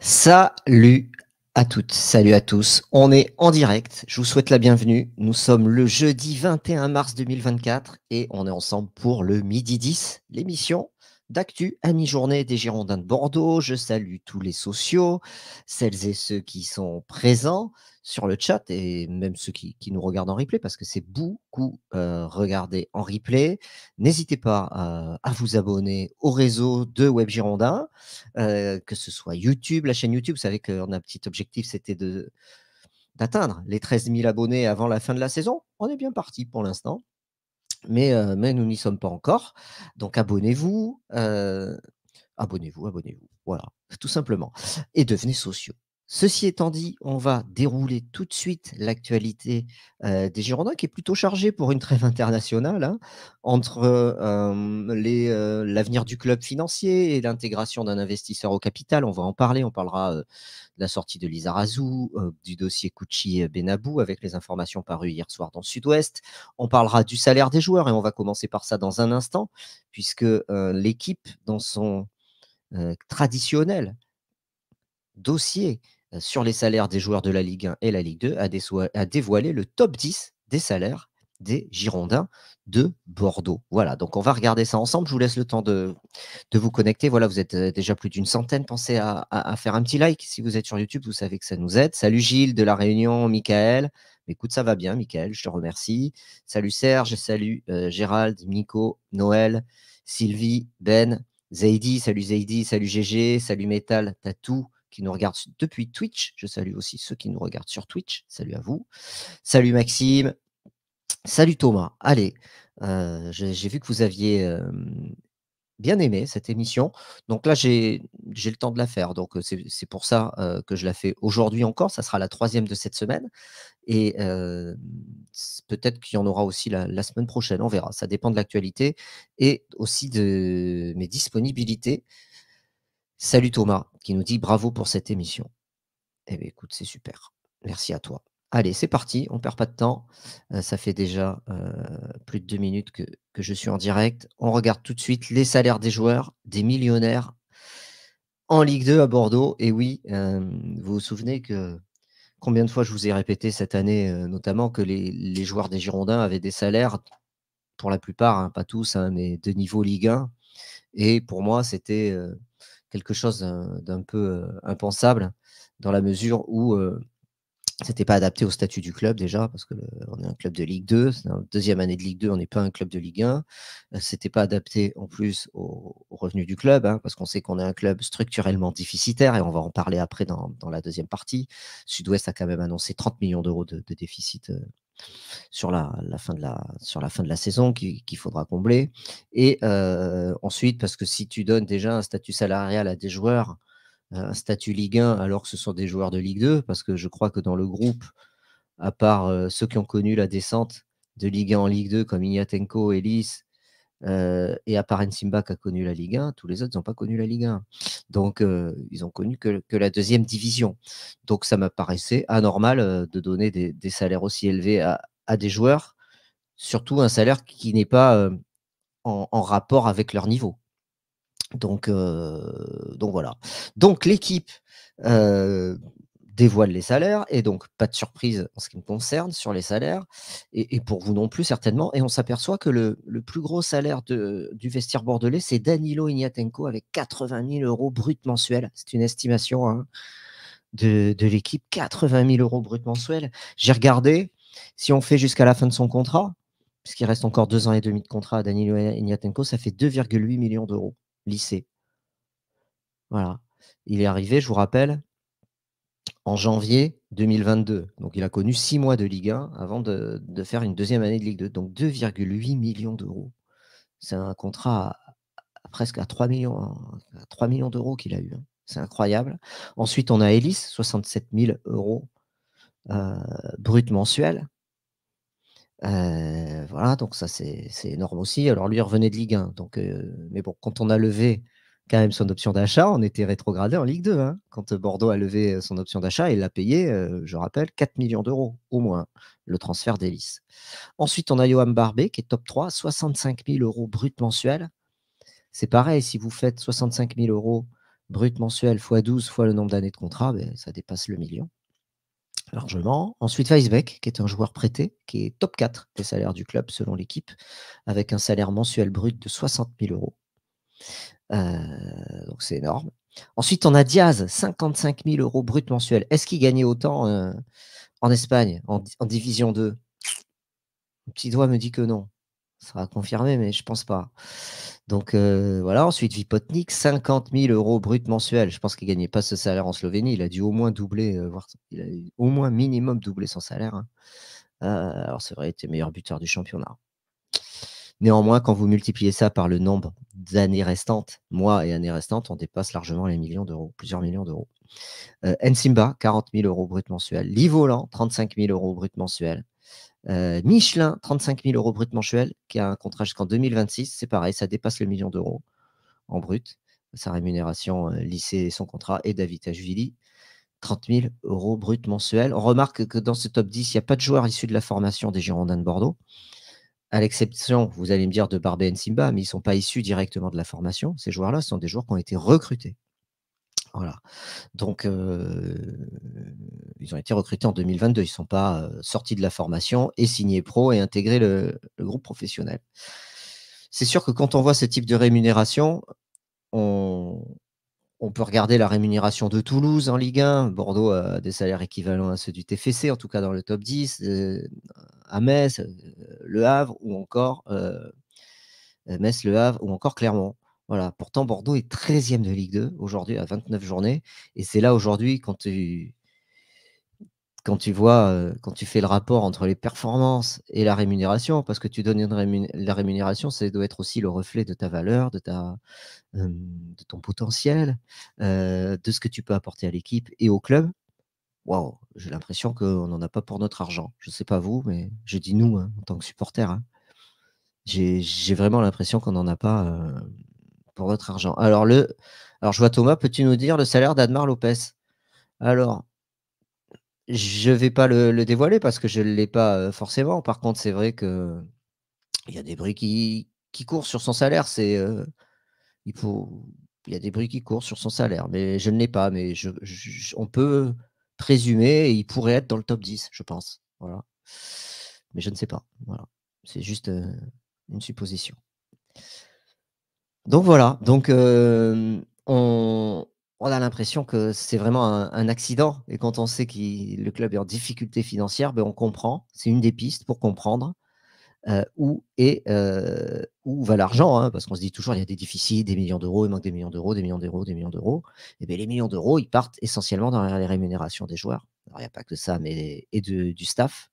Salut à toutes, salut à tous. On est en direct. Je vous souhaite la bienvenue. Nous sommes le jeudi 21 mars 2024 et on est ensemble pour le midi 10, l'émission d'actu à mi-journée des Girondins de Bordeaux. Je salue tous les sociaux, celles et ceux qui sont présents sur le chat et même ceux qui, nous regardent en replay parce que c'est beaucoup euh, regardé en replay. N'hésitez pas euh, à vous abonner au réseau de Web Girondins, euh, que ce soit YouTube, la chaîne YouTube. Vous savez qu'on a un petit objectif, c'était d'atteindre les 13 000 abonnés avant la fin de la saison. On est bien parti pour l'instant. Mais, mais nous n'y sommes pas encore. Donc abonnez-vous. abonnez-vous, abonnez-vous. Voilà, tout simplement. Et devenez sociaux. Ceci étant dit, on va dérouler tout de suite l'actualité euh, des Girondins, qui est plutôt chargée pour une trêve internationale, hein, entre euh, euh, l'avenir du club financier et l'intégration d'un investisseur au capital. On va en parler, on parlera de la sortie de Lisa Razou, du dossier Kouchi Benabou, avec les informations parues hier soir dans le Sud-Ouest. On parlera du salaire des joueurs, et on va commencer par ça dans un instant, puisque l'équipe, dans son traditionnel dossier, euh, sur les salaires des joueurs de la Ligue 1 et la Ligue 2 a, dévoilé le top 10 des salaires des Girondins de Bordeaux. Voilà, donc on va regarder ça ensemble. Je vous laisse le temps de, de vous connecter. Voilà, vous êtes euh, déjà plus d'une centaine. Pensez à, faire un petit like si vous êtes sur YouTube, vous savez que ça nous aide. Salut Gilles de La Réunion, Michael. Écoute, ça va bien, Michael, je te remercie. Salut Serge, salut euh, Gérald, Nico, Noël, Sylvie, Ben, Zaidi, salut Zaidi, salut GG, salut Metal, Tatou, qui nous regardent depuis Twitch. Je salue aussi ceux qui nous regardent sur Twitch. Salut à vous. Salut Maxime. Salut Thomas. Allez, euh, j'ai vu que vous aviez euh, bien aimé cette émission. Donc là, j'ai le temps de la faire. Donc euh, c'est pour ça que je la fais aujourd'hui encore. Ça sera la troisième de cette semaine. Et peut-être qu'il y en aura aussi la, semaine prochaine. On verra. Ça dépend de l'actualité et aussi de mes disponibilités Salut Thomas, qui nous dit bravo pour cette émission. Eh bien, écoute, c'est super. Merci à toi. Allez, c'est parti, on perd pas de temps. Euh, ça fait déjà euh, plus de deux minutes que, que, je suis en direct. On regarde tout de suite les salaires des joueurs, des millionnaires en Ligue 2 à Bordeaux. Et oui, euh, vous vous souvenez que combien de fois je vous ai répété cette année, notamment, que les, joueurs des Girondins avaient des salaires, pour la plupart, hein, pas tous, hein, mais de niveau Ligue 1. Et pour moi, c'était quelque chose euh, d'un peu euh, impensable dans la mesure où euh, c'était pas adapté au statut du club déjà parce que est un club de Ligue 2, c'est la deuxième année de Ligue 2, on n'est pas un club de Ligue 1. C'était pas adapté en plus aux au revenus du club hein, parce qu'on sait qu'on est un club structurellement déficitaire et on va en parler après dans, la deuxième partie. Sud-Ouest a quand même annoncé 30 millions d'euros de, déficit sur la, fin de la, sur la fin de la saison qu'il faudra combler. Et euh, ensuite, parce que si tu donnes déjà un statut salarial à des joueurs, euh, un statut Ligue 1, alors que ce sont des joueurs de Ligue 2, parce que je crois que dans le groupe, à part euh, ceux qui ont connu la descente de Ligue 1 en Ligue 2, comme Ignatenko, Ellis, euh, et à part Simba qui a connu la Ligue 1, tous les autres n'ont pas connu la Ligue 1. Donc, euh, ils ont connu que, la deuxième division. Donc, ça m'apparaissait anormal euh, de donner des, salaires aussi élevés à, des joueurs, surtout un salaire qui n'est pas en, rapport avec leur niveau. Donc, donc voilà. Donc, l'équipe dévoile les salaires, et donc pas de surprise en ce qui me concerne sur les salaires, et, pour vous non plus certainement, et on s'aperçoit que le, plus gros salaire de, du vestiaire bordelais, c'est Danilo Ignatenko avec 80 000 euros bruts mensuels c'est une estimation hein, de, l'équipe, 80 000 euros bruts mensuels J'ai regardé, si on fait jusqu'à la fin de son contrat, puisqu'il reste encore deux ans et demi de contrat à Danilo Ignatenko, ça fait 2,8 millions d'euros lycée. Voilà. Il est arrivé, je vous rappelle, en janvier 2022. Donc, il a connu six mois de Ligue 1 avant de, faire une deuxième année de Ligue 2. Donc, 2,8 millions d'euros. C'est un contrat presque à 3 millions, 3 hein, millions d'euros qu'il a eu. Hein. C'est incroyable. Ensuite, on a Ellis, 67 000 euros euh, brut mensuel. Euh, voilà, donc ça c'est énorme aussi. Alors lui revenait de Ligue 1, donc euh, mais bon, quand on a levé quand même son option d'achat. On était rétrogradé en Ligue 2 hein. quand euh, Bordeaux a levé euh, son option d'achat et l'a payé, euh, je rappelle, 4 millions d'euros au moins, le transfert d'Hélice. Ensuite, on a Johan Barbé qui est top 3, 65 000 euros brut mensuel. C'est pareil, si vous faites 65 000 euros brut mensuel x 12 fois le nombre d'années de contrat, ben, ça dépasse le million largement. Ensuite, Weisbeck, qui est un joueur prêté, qui est top 4 des salaires du club selon l'équipe, avec un salaire mensuel brut de 60 000 euros. Euh, donc c'est énorme. Ensuite, on a Diaz, 55 000 euros brut mensuel. Est-ce qu'il gagnait autant euh, en Espagne, en, Division 2 Mon petit doigt me dit que non. Ça sera confirmé, mais je pense pas. Donc euh, voilà, ensuite Vipotnik, 50 000 euros brut mensuel. Je pense qu'il ne gagnait pas ce salaire en Slovénie. Il a dû au moins doubler, voire au moins minimum doubler son salaire. Hein. alors c'est vrai, il était meilleur buteur du championnat. Néanmoins, quand vous multipliez ça par le nombre d'années restantes, mois et années restantes, on dépasse largement les millions d'euros, plusieurs millions d'euros. Euh, Nsimba, 40 000 euros brut mensuel. Livolan, 35 000 euros brut mensuel. Euh, Michelin, 35 000 euros brut mensuel, qui a un contrat jusqu'en 2026. C'est pareil, ça dépasse le million d'euros en brut. Sa rémunération, euh, lycée et son contrat. Et David Ajvili, 30 000 euros brut mensuel. On remarque que dans ce top 10, il n'y a pas de joueurs issus de la formation des Girondins de Bordeaux à l'exception, vous allez me dire, de Barbe et Simba, mais ils ne sont pas issus directement de la formation. Ces joueurs-là sont des joueurs qui ont été recrutés. Voilà. Donc, euh, ils ont été recrutés en 2022. Ils ne sont pas euh, sortis de la formation et signés pro et intégrés le, groupe professionnel. C'est sûr que quand on voit ce type de rémunération, on, peut regarder la rémunération de Toulouse en Ligue 1. Bordeaux a des salaires équivalents à ceux du TFC, en tout cas dans le top 10 à Metz, euh, Le Havre ou encore euh, euh, Metz, Le Havre ou encore Clermont. Voilà. Pourtant, Bordeaux est 13e de Ligue 2 aujourd'hui à 29 journées. Et c'est là aujourd'hui quand tu, quand tu vois, quand tu fais le rapport entre les performances et la rémunération, parce que tu donnes la rémunération, ça doit être aussi le reflet de ta valeur, de, ta, de ton potentiel, de ce que tu peux apporter à l'équipe et au club waouh, j'ai l'impression qu'on n'en a pas pour notre argent. Je ne sais pas vous, mais je dis nous hein, en tant que supporter. Hein. J'ai vraiment l'impression qu'on n'en a pas euh, pour notre argent. Alors, le, alors je vois Thomas, peux-tu nous dire le salaire d'Admar Lopez Alors, je ne vais pas le, dévoiler parce que je ne l'ai pas euh, forcément. Par contre, c'est vrai qu'il y a des bruits qui, qui courent sur son salaire. C'est euh, il faut il y a des bruits qui courent sur son salaire, mais je ne l'ai pas. Mais on peut présumé, et il pourrait être dans le top 10, je pense. Voilà. Mais je ne sais pas. Voilà. C'est juste euh, une supposition. Donc voilà. Donc on, a l'impression que c'est vraiment un, accident. Et quand on sait que le club est en difficulté financière, ben, on comprend. C'est une des pistes pour comprendre euh, où, et, euh, où va l'argent hein, Parce qu'on se dit toujours, il y a des déficits, des millions d'euros, il manque des millions d'euros, des millions d'euros, des millions d'euros. Et eh bien, les millions d'euros, ils partent essentiellement dans les rémunérations des joueurs. il n'y a pas que ça, mais et du staff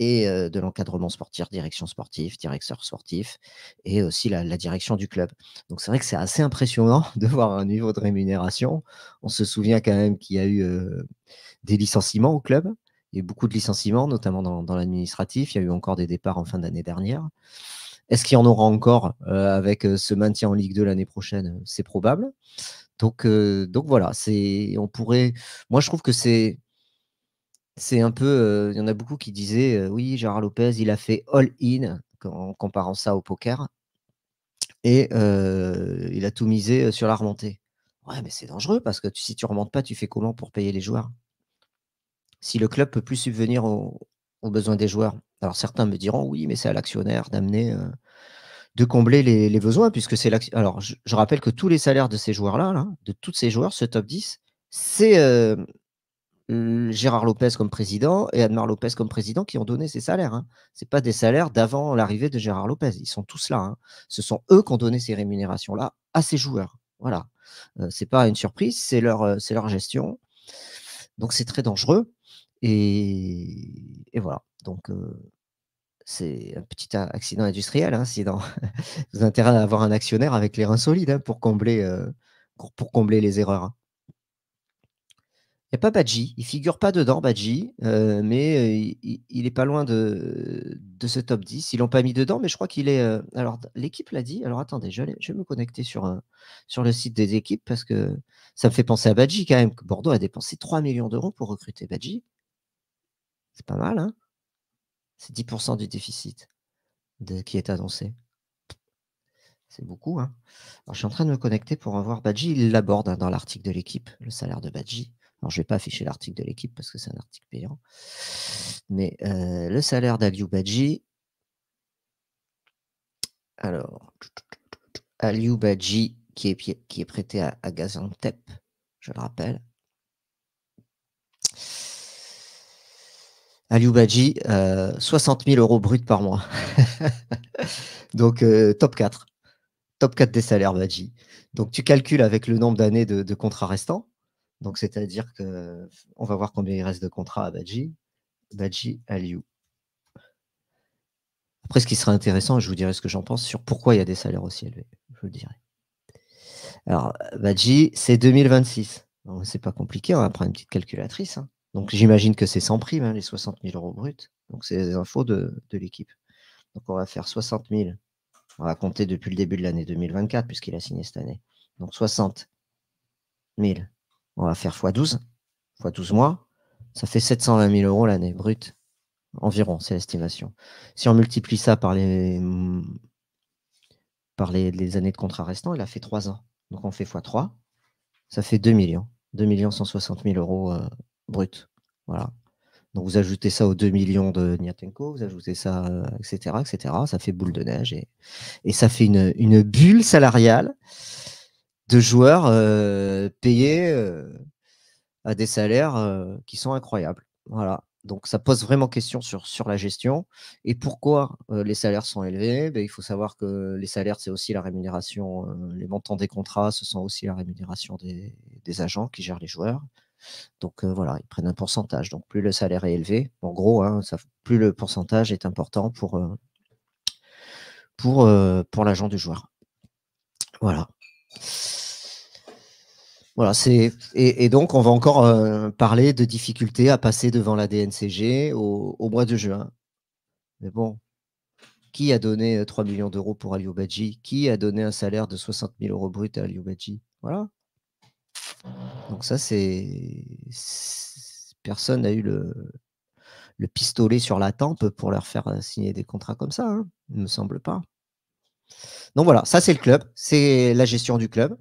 et euh, de l'encadrement sportif, direction sportive, directeur sportif, et aussi la direction du club. Donc c'est vrai que c'est assez impressionnant de voir un niveau de rémunération. On se souvient quand même qu'il y a eu des licenciements au club, il y a beaucoup de licenciements, notamment dans, l'administratif. Il y a eu encore des départs en fin d'année dernière. Est-ce qu'il y en aura encore euh, avec euh, ce maintien en Ligue 2 l'année prochaine C'est probable. Donc, euh, donc voilà, on pourrait. Moi, je trouve que c'est, c'est un peu. il y en a beaucoup qui disaient oui, Gérard Lopez, il a fait all-in en comparant ça au poker et il a tout misé sur la remontée. Ouais, mais c'est dangereux parce que si tu ne remontes pas, tu fais comment pour payer les joueurs si le club peut plus subvenir aux, besoins des joueurs. Alors certains me diront oui, mais c'est à l'actionnaire d'amener, euh, de combler les, besoins, puisque c'est l'action. Alors je, rappelle que tous les salaires de ces joueurs-là, de tous ces joueurs, ce top 10, c'est euh, Gérard Lopez comme président et Admar Lopez comme président qui ont donné ces salaires. Hein. sont pas des salaires d'avant l'arrivée de Gérard Lopez. Ils sont tous là. Hein. Ce sont eux qui ont donné ces rémunérations-là à ces joueurs. Voilà. Ce euh, c'est pas une surprise, c'est leur, leur gestion. Donc c'est très dangereux. Et, voilà. Donc, c'est un petit accident industriel. Hein, sinon, vous avez intérêt à avoir un actionnaire avec les reins solides hein, pour, combler, pour, combler les erreurs. Hein. Il n'y a pas Badji. Il ne figure pas dedans, Badji. mais il n'est pas loin de, ce top 10. Ils l'ont pas mis dedans, mais je crois qu'il est. alors, l'équipe l'a dit. Alors, attendez, je vais, me connecter sur, sur le site des équipes parce que ça me fait penser à Badji quand même. que Bordeaux a dépensé 3 millions d'euros pour recruter Badji. C'est pas mal, hein C'est 10% du déficit qui est annoncé. C'est beaucoup, hein Alors, je suis en train de me connecter pour avoir Badji. Il l'aborde hein, dans l'article de l'équipe, le salaire de Badji. Alors, je ne vais pas afficher l'article de l'équipe parce que c'est un article payant. Mais euh, le salaire d'Aliou Badji. Alors, Aliou Badji, qui est, prêté à, Gazantep, je le rappelle. Aliou Badji, 60 euh, 000 euros bruts par mois. Donc, euh, top 4. Top 4 des salaires Badji. Donc, tu calcules avec le nombre d'années de, contrats restants. Donc, c'est-à-dire que on va voir combien il reste de contrats à Badji. Badji, Aliou. Après, ce qui serait intéressant, je vous dirai ce que j'en pense sur pourquoi il y a des salaires aussi élevés. Je vous le dirai. Alors, Badji, c'est 2026. C'est pas compliqué, on va prendre une petite calculatrice. Hein. Donc j'imagine que c'est sans prime, hein, les 60 000 euros bruts. Donc c'est les infos de, l'équipe. Donc on va faire 60 000. On va compter depuis le début de l'année 2024 puisqu'il a signé cette année. Donc 60 000. On va faire x 12, x 12 mois. Ça fait 720 000 euros l'année brute Environ, c'est l'estimation. Si on multiplie ça par les, mm, par les, années de contrat restants, il a fait 3 ans. Donc on fait x 3. Ça fait 2 millions. 2 millions 160 000 euros euh, brut. Voilà. Donc vous ajoutez ça aux 2 millions de Niatenko, vous ajoutez ça, etc., euh, etc. Ça fait boule de neige et, et ça fait une, bulle salariale de joueurs euh, payés euh, à des salaires qui sont incroyables. Voilà. Donc ça pose vraiment question sur, sur la gestion. Et pourquoi les salaires sont élevés ben, Il faut savoir que les salaires, c'est aussi la rémunération, les montants des contrats, ce sont aussi la rémunération des agents qui gèrent les joueurs. Donc euh, voilà, ils prennent un pourcentage. Donc plus le salaire est élevé, en gros, hein, plus le pourcentage est important pour, euh, euh, pour, l'agent du joueur. Voilà. Voilà, c'est et, donc on va encore parler de difficultés à passer devant la DNCG au, mois de juin. Mais bon, qui a donné 3 millions d'euros pour Aliou Qui a donné un salaire de 60 000 euros brut à Aliou Voilà, donc ça, c'est... Personne n'a eu le... pistolet sur la tempe pour leur faire euh, signer des contrats comme ça, hein, il ne me semble pas. Donc voilà, ça c'est le club, c'est la gestion du club.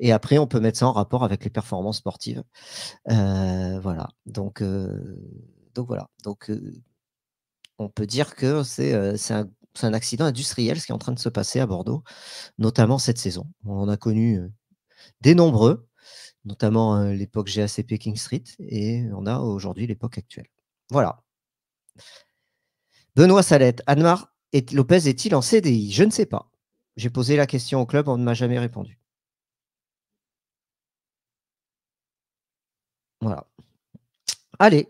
Et après, on peut mettre ça en rapport avec les performances sportives. Euh, voilà. Donc, euh, donc voilà. Donc on peut dire que c'est un un accident industriel ce qui est en train de se passer à Bordeaux, notamment cette saison. On a connu des nombreux notamment hein, l'époque GACP King Street, et on a aujourd'hui l'époque actuelle. Voilà. Benoît Salette, Anmar et Lopez est-il en CDI Je ne sais pas. J'ai posé la question au club, on ne m'a jamais répondu. Voilà. Allez,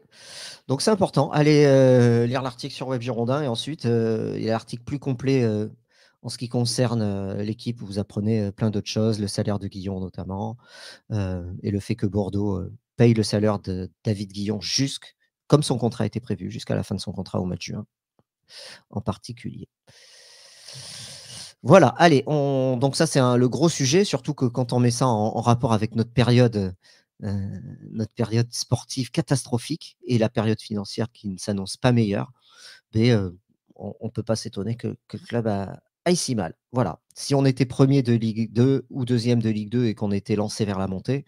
donc c'est important. Allez euh, lire l'article sur Web Girondin et ensuite, euh, il y a l'article plus complet euh, en ce qui concerne l'équipe, vous apprenez plein d'autres choses, le salaire de Guillon notamment, et le fait que Bordeaux paye le salaire de David Guillon jusqu'à, comme son contrat était prévu, jusqu'à la fin de son contrat au mois de juin en particulier. Voilà, allez, on... donc ça c'est le gros sujet, surtout que quand on met ça en, rapport avec notre période, notre période sportive catastrophique et la période financière qui ne s'annonce pas meilleure, ben, on ne peut pas s'étonner que, que, le club a, si ah, mal. Voilà. Si on était premier de Ligue 2 ou deuxième de Ligue 2 et qu'on était lancé vers la montée,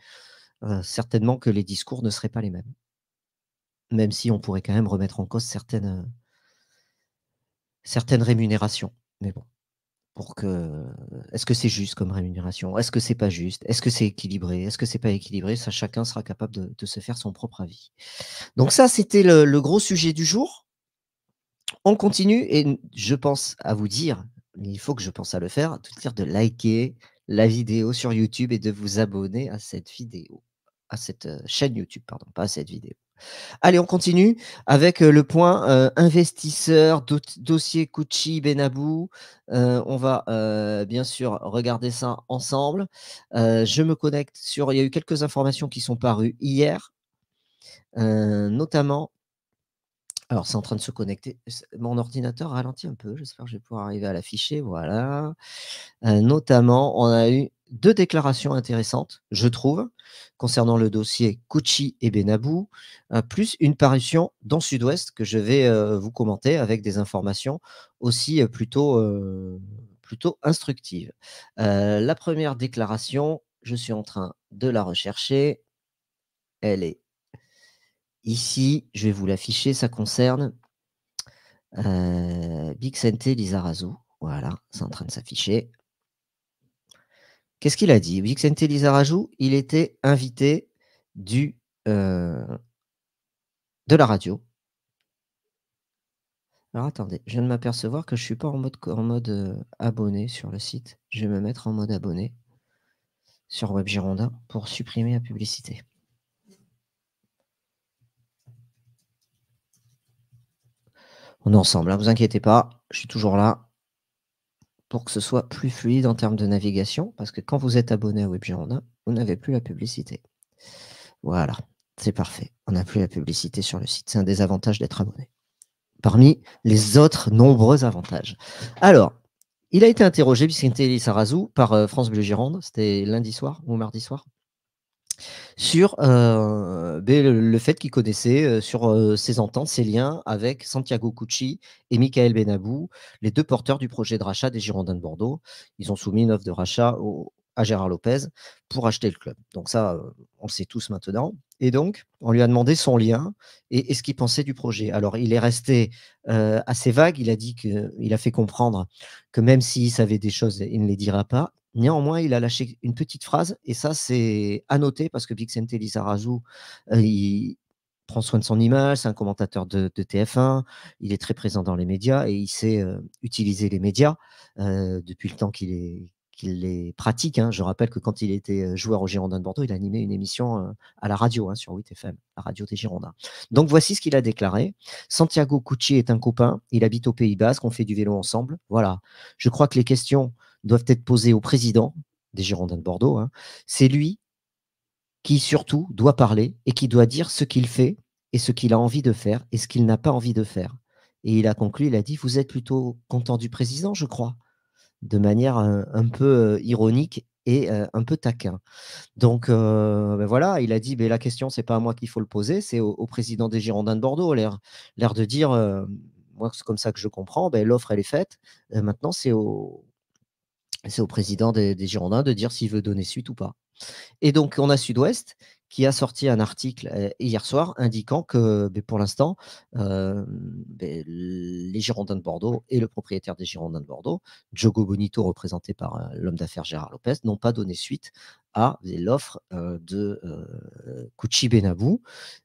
euh, certainement que les discours ne seraient pas les mêmes. Même si on pourrait quand même remettre en cause certaines, euh, certaines rémunérations. Mais bon, pour que. Est-ce que c'est juste comme rémunération Est-ce que c'est pas juste Est-ce que c'est équilibré Est-ce que c'est pas équilibré Ça, chacun sera capable de, se faire son propre avis. Donc, ça, c'était le gros sujet du jour. On continue et je pense à vous dire il faut que je pense à le faire, de dire de liker la vidéo sur YouTube et de vous abonner à cette vidéo, à cette euh, chaîne YouTube, pardon, pas à cette vidéo. Allez, on continue avec euh, le point euh, investisseur, dossier Kuchi Benabou. on va bien sûr regarder ça ensemble. je me connecte sur. Il y a eu quelques informations qui sont parues hier, notamment alors, c'est en train de se connecter. Mon ordinateur ralentit un peu. J'espère que je vais pouvoir arriver à l'afficher. Voilà. Euh, notamment, on a eu deux déclarations intéressantes, je trouve, concernant le dossier Kuchi et Benabou, euh, plus une parution dans Sud-Ouest que je vais euh, vous commenter avec des informations aussi plutôt, plutôt instructives. la première déclaration, je suis en train de la rechercher. Elle est Ici, je vais vous l'afficher, ça concerne euh, Big Sente Lizarazu. Voilà, c'est en train de s'afficher. Qu'est-ce qu'il a dit Big Sente Lizarazu, il était invité du, euh, de la radio. Alors attendez, je viens de m'apercevoir que je ne suis pas en mode, en mode euh, abonné sur le site. Je vais me mettre en mode abonné sur Web pour supprimer la publicité. On est ensemble, ne hein, vous inquiétez pas, je suis toujours là pour que ce soit plus fluide en termes de navigation, parce que quand vous êtes abonné à Webgironde, vous n'avez plus la publicité. Voilà, c'est parfait. On n'a plus la publicité sur le site. C'est un des avantages d'être abonné. Parmi les autres nombreux avantages. Alors, il a été interrogé, était Sarazou par euh, France Bleu Gironde, c'était lundi soir ou mardi soir, sur euh, ben, le fait qu'il connaissait euh, sur euh, ses ententes, ses liens avec Santiago Cucci et Michael Benabou, les deux porteurs du projet de rachat des Girondins de Bordeaux. Ils ont soumis une offre de rachat à Gérard Lopez pour acheter le club. Donc ça, on le sait tous maintenant. Et donc, on lui a demandé son lien et, et ce qu'il pensait du projet. Alors, il est resté assez vague. Il a dit qu'il a fait comprendre que même s'il savait des choses, il ne les dira pas. Néanmoins, il a lâché une petite phrase, et ça, c'est à noter parce que Vicente Lizarazu, euh, il prend soin de son image, c'est un commentateur de, TF1, il est très présent dans les médias et il sait euh, utiliser les médias euh, depuis le temps qu'il les pratique. Hein. Je rappelle que quand il était joueur au Girondin de Bordeaux, il animait une émission à la radio hein, sur 8FM, la radio des Girondins. Donc voici ce qu'il a déclaré. Santiago Cucci est un copain, il habite au Pays Basque, on fait du vélo ensemble. Voilà. Je crois que les questions doivent être posés au président des Girondins de Bordeaux. Hein. C'est lui qui surtout doit parler et qui doit dire ce qu'il fait et ce qu'il a envie de faire et ce qu'il n'a pas envie de faire. Et il a conclu, il a dit, vous êtes plutôt content du président, je crois, de manière euh, un, peu euh, ironique et euh, un peu taquin. Donc ben voilà, il a dit, la question, ce n'est pas à moi qu'il faut le poser, c'est au, président des Girondins de Bordeaux, l'air, de dire, moi c'est comme ça que je comprends, ben, l'offre elle est faite, maintenant c'est au, c'est au président des, Girondins de dire s'il veut donner suite ou pas. Et donc, on a Sud-Ouest qui a sorti un article eh, hier soir indiquant que ben, pour l'instant, euh, ben, les Girondins de Bordeaux et le propriétaire des Girondins de Bordeaux, Diogo Bonito, représenté par euh, l'homme d'affaires Gérard Lopez, n'ont pas donné suite à l'offre de Kuchi Benabou,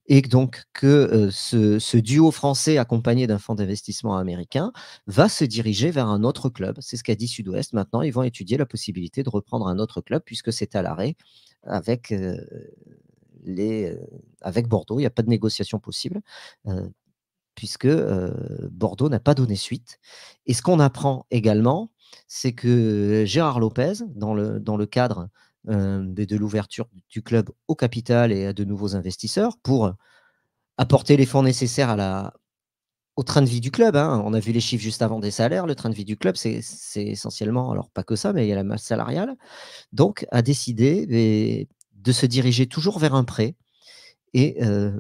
et donc que ce, duo français accompagné d'un fonds d'investissement américain va se diriger vers un autre club. C'est ce qu'a dit Sud-Ouest. Maintenant, ils vont étudier la possibilité de reprendre un autre club puisque c'est à l'arrêt avec, les, avec Bordeaux. Il n'y a pas de négociation possible puisque Bordeaux n'a pas donné suite. Et ce qu'on apprend également, c'est que Gérard Lopez, dans le, dans le cadre euh, de l'ouverture du club au capital et à de nouveaux investisseurs pour euh, apporter les fonds à la, au train de vie du club. Hein. On a vu les chiffres juste avant des salaires. Le train de vie du club, c'est essentiellement, alors pas que ça, mais il y a la masse salariale. Donc, a décidé de se diriger toujours vers un prêt et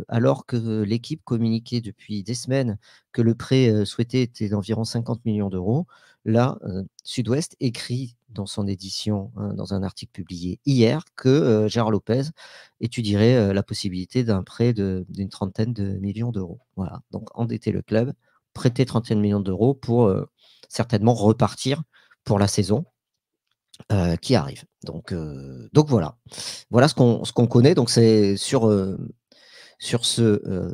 alors que l'équipe communiquait depuis des semaines que le prêt souhaité était d'environ 50 millions d'euros, là, Sud-Ouest écrit dans son édition, hein, dans un article publié hier, que Gérard Lopez étudierait la possibilité d'un prêt d'une trentaine de millions d'euros. Voilà, donc endetter le club, prêter trentaine de millions d'euros pour certainement repartir pour la saison, qui arrive. Donc, voilà. Voilà ce qu'on connaît. Donc c'est sur sur ce euh,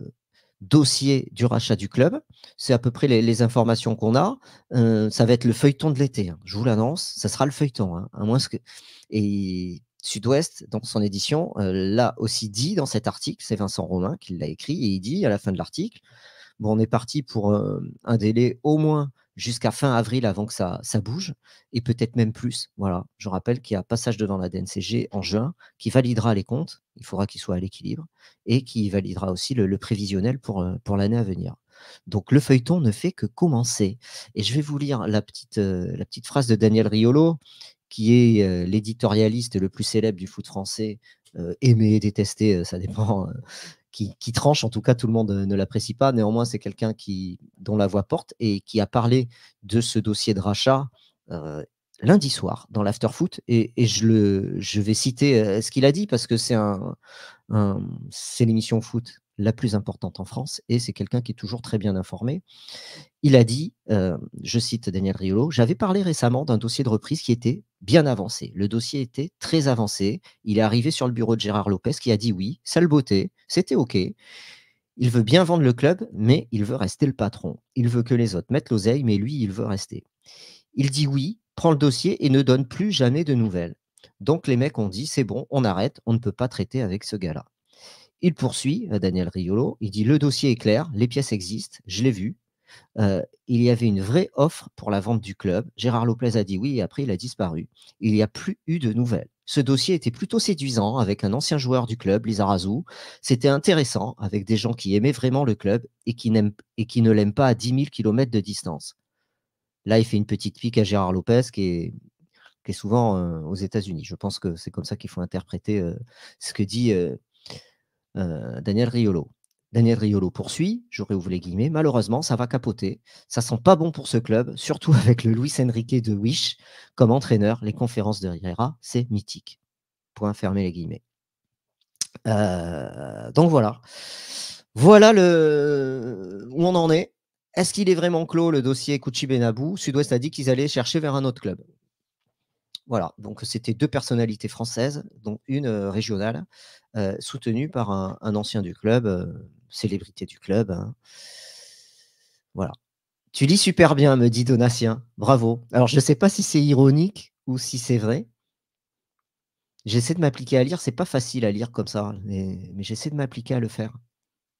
dossier du rachat du club. C'est à peu près les, informations qu'on a. Euh, ça va être le feuilleton de l'été. Hein. Je vous l'annonce, ça sera le feuilleton. Hein. à moins que... Et Sud-Ouest, dans son édition, euh, l'a aussi dit dans cet article, c'est Vincent Romain qui l'a écrit, et il dit à la fin de l'article, bon, on est parti pour un délai au moins jusqu'à fin avril avant que ça, ça bouge, et peut-être même plus. Voilà, je rappelle qu'il y a passage devant la DNCG en juin qui validera les comptes, il faudra qu'ils soient à l'équilibre, et qui validera aussi le, prévisionnel pour, euh, pour l'année à venir. Donc le feuilleton ne fait que commencer. Et je vais vous lire la petite, euh, la petite phrase de Daniel Riolo, qui est euh, l'éditorialiste le plus célèbre du foot français, aimer aimé, détesté, ça dépend, qui, tranche, en tout cas tout le monde euh, ne l'apprécie pas. Néanmoins, c'est quelqu'un qui dont la voix porte et qui a parlé de ce dossier de rachat euh, lundi soir dans l'afterfoot. Et, et je, le, je vais citer euh, ce qu'il a dit parce que c'est un c'est l'émission foot la plus importante en France, et c'est quelqu'un qui est toujours très bien informé. Il a dit, euh, je cite Daniel Riolo, j'avais parlé récemment d'un dossier de reprise qui était bien avancé. Le dossier était très avancé. Il est arrivé sur le bureau de Gérard Lopez qui a dit oui, sale beauté, c'était OK. Il veut bien vendre le club, mais il veut rester le patron. Il veut que les autres mettent l'oseille, mais lui, il veut rester. Il dit oui, prend le dossier et ne donne plus jamais de nouvelles. Donc les mecs ont dit, c'est bon, on arrête, on ne peut pas traiter avec ce gars-là. Il poursuit, euh, Daniel Riolo, il dit, le dossier est clair, les pièces existent, je l'ai vu. Euh, il y avait une vraie offre pour la vente du club. Gérard Lopez a dit oui et après il a disparu. Il n'y a plus eu de nouvelles. Ce dossier était plutôt séduisant avec un ancien joueur du club, Lizarazu. C'était intéressant avec des gens qui aimaient vraiment le club et qui, et qui ne l'aiment pas à 10 000 km de distance. Là, il fait une petite pique à Gérard Lopez qui est, souvent euh, aux États-Unis. Je pense que c'est comme ça qu'il faut interpréter ce que dit euh, Daniel Riolo. Daniel Riolo poursuit, j'aurais ouvré les guillemets, malheureusement, ça va capoter. Ça sent pas bon pour ce club, surtout avec le Luis Enrique de Wish comme entraîneur. Les conférences de Riera, c'est mythique. Point fermé les guillemets. Euh, donc voilà. Voilà le... où on en est. Est-ce qu'il est vraiment clos le dossier Kuchi Benabou Sud-Ouest a dit qu'ils allaient chercher vers un autre club. Voilà, donc c'était deux personnalités françaises, dont une régionale, soutenue par un, ancien du club, célébrité du club. Hein. Voilà. Tu lis super bien, me dit Donatien. Bravo. Alors, je ne sais pas si c'est ironique ou si c'est vrai. J'essaie de m'appliquer à lire. C'est pas facile à lire comme ça, hein, mais, j'essaie de m'appliquer à le faire.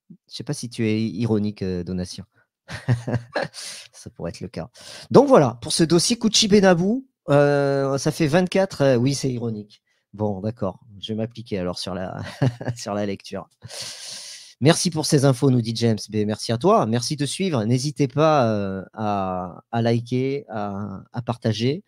Je ne sais pas si tu es ironique, Donatien. ça pourrait être le cas. Donc voilà, pour ce dossier Kuchi Benabou, euh, ça fait 24. Euh, oui, c'est ironique. Bon, d'accord. Je vais m'appliquer alors sur la, sur la lecture. Merci pour ces infos, nous dit James. merci à toi. Merci de suivre. N'hésitez pas euh, à, liker, à, partager.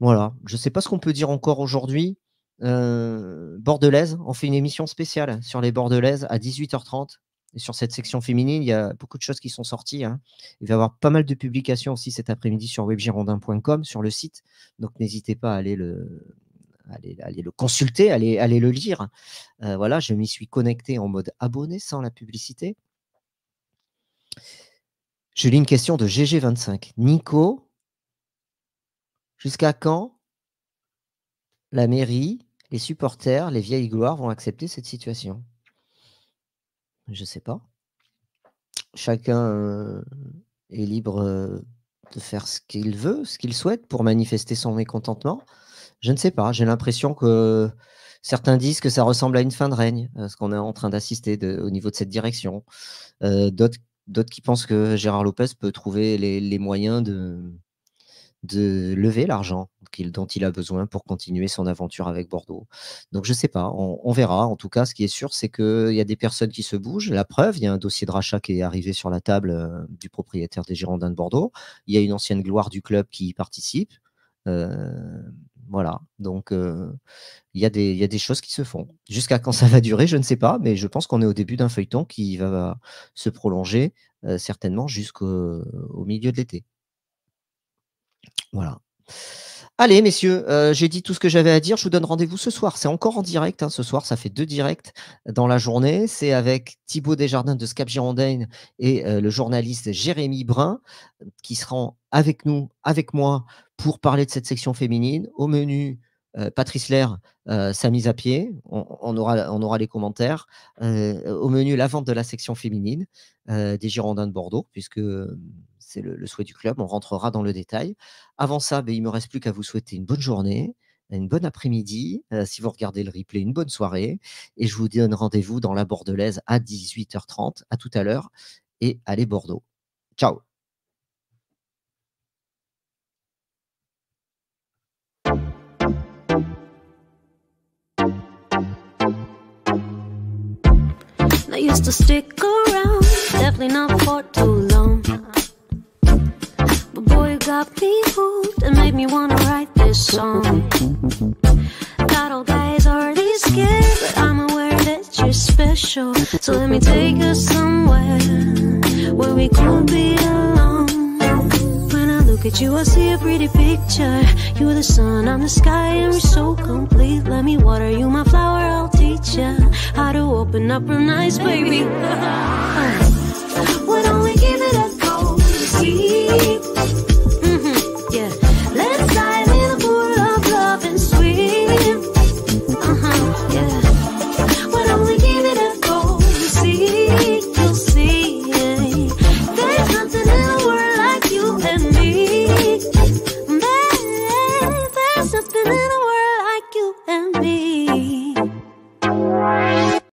Voilà. Je ne sais pas ce qu'on peut dire encore aujourd'hui. Bordelaise, on fait une émission spéciale sur les Bordelaises à 18h30 sur cette section féminine, il y a beaucoup de choses qui sont sorties. Hein. Il va y avoir pas mal de publications aussi cet après-midi sur webgirondin.com, sur le site. Donc n'hésitez pas à aller le, le consulter, aller aller le lire. Euh, voilà, je m'y suis connecté en mode abonné sans la publicité. Je lis une question de GG25. Nico, jusqu'à quand la mairie, les supporters, les vieilles gloires vont accepter cette situation je ne sais pas. Chacun est libre de faire ce qu'il veut, ce qu'il souhaite pour manifester son mécontentement. Je ne sais pas. J'ai l'impression que certains disent que ça ressemble à une fin de règne, ce qu'on est en train d'assister au niveau de cette direction. D'autres qui pensent que Gérard Lopez peut trouver les moyens de, de lever l'argent dont il a besoin pour continuer son aventure avec Bordeaux. Donc je ne sais pas, on, verra. En tout cas, ce qui est sûr, c'est qu'il y a des personnes qui se bougent. La preuve, il y a un dossier de rachat qui est arrivé sur la table euh, du propriétaire des Girondins de Bordeaux. Il y a une ancienne gloire du club qui y participe. Euh, voilà, donc euh, il, y a des, choses qui se font. Jusqu'à quand ça va durer, je ne sais pas, mais je pense qu'on est au début d'un feuilleton qui va se prolonger certainement jusqu'au milieu de l'été. Voilà. Allez, messieurs, euh, j'ai dit tout ce que j'avais à dire. Je vous donne rendez-vous ce soir. C'est encore en direct. Hein. Ce soir, ça fait deux directs dans la journée. C'est avec Thibaut Desjardins de Scap Girondin et euh, le journaliste Jérémy Brun qui sera avec nous, avec moi, pour parler de cette section féminine. Au menu, euh, Patrice Lair, euh, sa mise à pied, on, aura, les commentaires. Euh, au menu, la vente de la section féminine des Girondins de Bordeaux, puisque c'est le, souhait du club, on rentrera dans le détail. Avant ça, ben, il ne me reste plus qu'à vous souhaiter une bonne journée, une bonne après-midi. si vous regardez le replay, une bonne soirée. Et je vous donne rendez-vous dans la Bordelaise à 18h30. À tout à l'heure et allez Bordeaux. Ciao I used to stick around, definitely not for too long. But boy, you got me hooked and made me wanna write this song. Got all guys already scared, but I'm aware that you're special. So let me take us somewhere where we could be alone at you, I see a pretty picture. You're the sun, I'm the sky, and we're so complete. Let me water you, my flower, I'll teach ya how to open up real nice, baby. Why don't we give it a go? Deep.